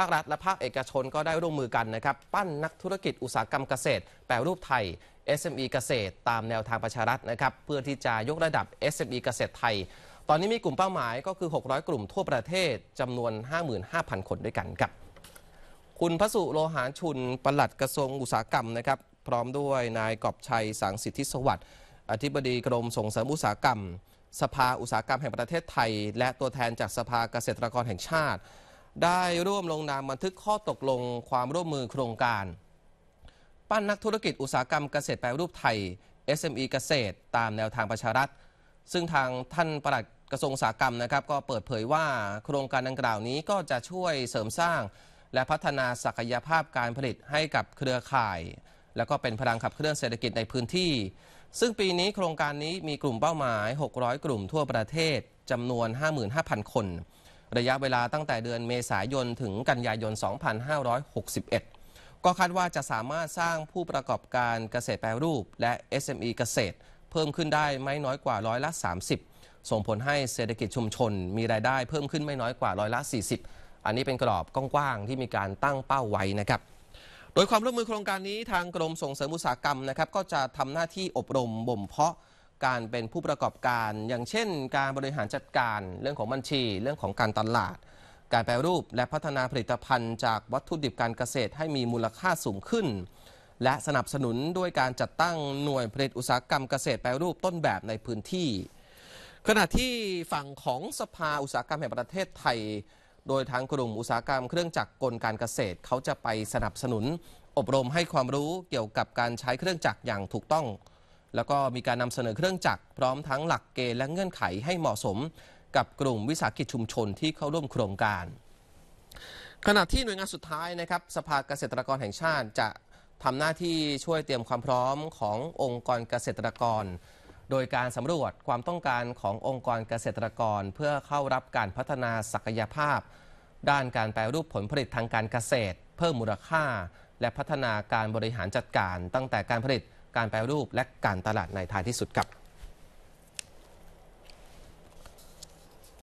ภาครัฐและภาคเอกชนก็ได้ร่วมมือกันนะครับ ปั้นนักธุรกิจอุตสาหกรรมเกษตร แปลรูปไทย SME เกษตร ตามแนวทางประชารัฐนะครับ เพื่อที่จะยกระดับ SME เกษตรไทย ตอนนี้มีกลุ่มเป้าหมายก็คือ 600 กลุ่มทั่วประเทศจำนวน 55,000 คนด้วยกันครับ คุณพระสุโลหานชุนปลัดกระทรวงอุตสาหกรรมนะครับพร้อมด้วยนายกอบชัยสังสิทธิสวัสดิ์อธิบดีกรมส่งเสริมอุตสาหกรรม สภาอุตสาหกรรมแห่งประเทศไทย และตัวแทนจากสภาเกษตรกรแห่งชาติได้ร่วมลงนามบันทึกข้อตกลงความร่วมมือโครงการ ปั้นนักธุรกิจอุตสาหกรรมเกษตรแปรรูปไทย SME เกษตร ตามแนวทางประชารัฐ ซึ่งทางท่านปลัดกระทรวงอุตสาหกรรมนะครับก็เปิดเผยว่า โครงการดังกล่าวนี้ก็จะช่วยเสริมสร้างและพัฒนาศักยภาพการผลิตให้กับเครือข่าย แล้วก็เป็นพลังขับเคลื่อนเศรษฐกิจในพื้นที่ ซึ่งปีนี้โครงการนี้มีกลุ่มเป้าหมาย 600 กลุ่มทั่วประเทศจำนวน 55,000 คนระยะเวลาตั้งแต่เดือนเมษายนถึงกันยายน 2561 ก็คาดว่าจะสามารถสร้างผู้ประกอบการเกษตรแปรรูปและ SME เกษตร เพิ่มขึ้นได้ไม่น้อยกว่าร้อยละ 30 ส่งผลให้เศรษฐกิจชุมชนมีรายได้เพิ่มขึ้นไม่น้อยกว่าร้อยละ 40 อันนี้เป็นกรอบกว้างๆที่มีการตั้งเป้าไว้นะครับ โดยความร่วมมือโครงการนี้ ทางกรมส่งเสริมอุตสาหกรรมนะครับก็จะทำหน้าที่อบรมบ่มเพาะการเป็นผู้ประกอบการอย่างเช่นการบริหารจัดการเรื่องของบัญชีเรื่องของการตลาดการแปรรูปและพัฒนาผลิตภัณฑ์ จากวัตถุดิบการเกษตรให้มีมูลค่าสูงขึ้น และสนับสนุนด้วยการจัดตั้งหน่วยผลิตอุตสาหกรรมเกษตรแปรรูปต้นแบบในพื้นที่ ขณะที่ฝั่งของสภาอุตสาหกรรมแห่งประเทศไทย โดยทางกลุ่มอุตสาหกรรมเครื่องจักรกลการเกษตร เขาจะไปสนับสนุน อบรมให้ความรู้เกี่ยวกับการใช้เครื่องจักรอย่างถูกต้องแล้วก็มีการนำเสนอเครื่องจักร พร้อมทั้งหลักเกณฑ์และเงื่อนไขให้เหมาะสมกับกลุ่มวิสาหกิจชุมชนที่เข้าร่วมโครงการ ขณะที่หน่วยงานสุดท้ายนะครับสภาเกษตรกรแห่งชาติจะทำหน้าที่ช่วยเตรียมความพร้อมขององค์กรเกษตรกร โดยการสำรวจความต้องการขององค์กรเกษตรกร เพื่อเข้ารับการพัฒนาศักยภาพ ด้านการแปลรูปผลผลิตทางการเกษตร เพิ่มมูลค่า และพัฒนาการบริหารจัดการตั้งแต่การผลิตการแปลรูปและการตลาดในท้ายที่สุดครับ